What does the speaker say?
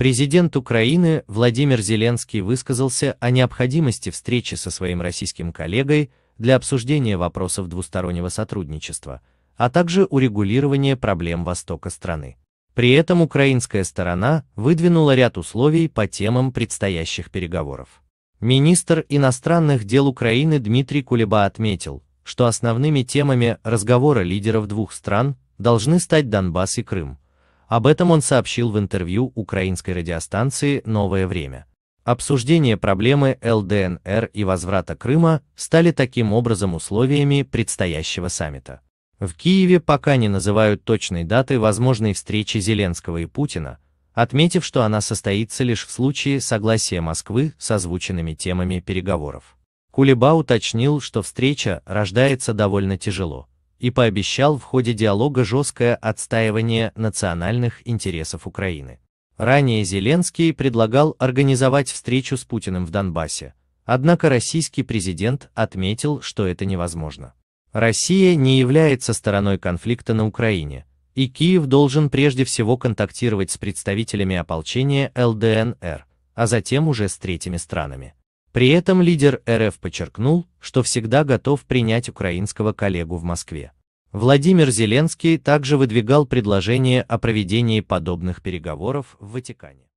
Президент Украины Владимир Зеленский высказался о необходимости встречи со своим российским коллегой для обсуждения вопросов двустороннего сотрудничества, а также урегулирования проблем востока страны. При этом украинская сторона выдвинула ряд условий по темам предстоящих переговоров. Министр иностранных дел Украины Дмитрий Кулеба отметил, что основными темами разговора лидеров двух стран должны стать Донбасс и Крым, об этом он сообщил в интервью украинской радиостанции «Новое время». Обсуждение проблемы ЛДНР и возврата Крыма стали таким образом условиями предстоящего саммита. В Киеве пока не называют точной даты возможной встречи Зеленского и Путина, отметив, что она состоится лишь в случае согласия Москвы с озвученными темами переговоров. Кулеба уточнил, что встреча рождается довольно тяжело, и пообещал в ходе диалога жесткое отстаивание национальных интересов Украины. Ранее Зеленский предлагал организовать встречу с Путиным в Донбассе, однако российский президент отметил, что это невозможно. Россия не является стороной конфликта на Украине, и Киев должен прежде всего контактировать с представителями ополчения ЛДНР, а затем уже с третьими странами. При этом лидер РФ подчеркнул, что всегда готов принять украинского коллегу в Москве. Владимир Зеленский также выдвигал предложение о проведении подобных переговоров в Ватикане.